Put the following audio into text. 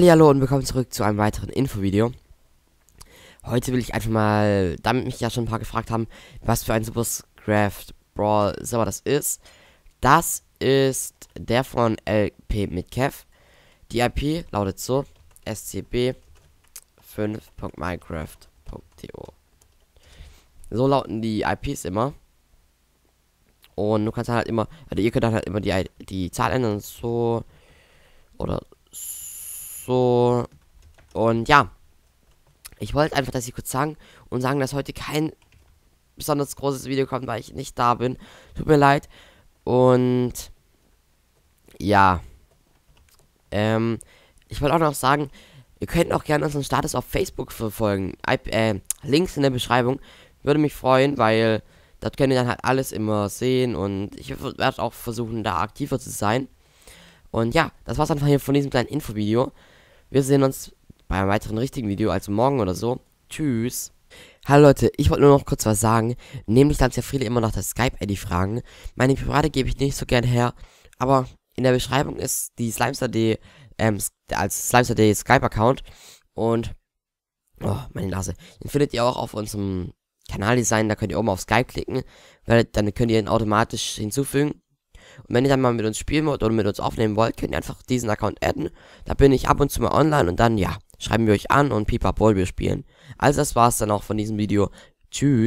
Hallo und willkommen zurück zu einem weiteren Infovideo. Heute will ich einfach mal, damit mich ja schon ein paar gefragt haben, was für ein Supercraft Brawl Server das ist. Das ist der von LP mit Kev. Die IP lautet so: scb5.minecraft.do. So lauten die IPs immer. Und du kannst halt immer, also ihr könnt halt immer die, die Zahl ändern so. Oder so so. Und ja. Ich wollte einfach, dass ich kurz sagen und sagen, dass heute kein besonders großes Video kommt, weil ich nicht da bin. Tut mir leid. Und ja. Ähm, ich wollte auch noch sagen, ihr könnt auch gerne unseren Status auf Facebook verfolgen. I äh, Links in der Beschreibung. Würde mich freuen, weil dort könnt ihr dann halt alles immer sehen und ich werde auch versuchen, da aktiver zu sein. Und ja, das war's dann von hier von diesem kleinen Infovideo. video wir sehen uns bei einem weiteren richtigen Video, also morgen oder so. Tschüss. Hallo Leute, ich wollte nur noch kurz was sagen. Nämlich, dass ja viele immer nach der Skype-ID fragen. Meine Pirate gebe ich nicht so gern her, aber in der Beschreibung ist die Slimes.d ähm, als Slimes.d Skype-Account und oh, meine Nase. Den findet ihr auch auf unserem Kanaldesign, da könnt ihr oben auf Skype klicken, weil dann könnt ihr ihn automatisch hinzufügen und wenn ihr dann mal mit uns spielen wollt oder mit uns aufnehmen wollt, könnt ihr einfach diesen Account adden. Da bin ich ab und zu mal online und dann, ja, schreiben wir euch an und pipapo, wir spielen. Also das war's dann auch von diesem Video. Tschüss.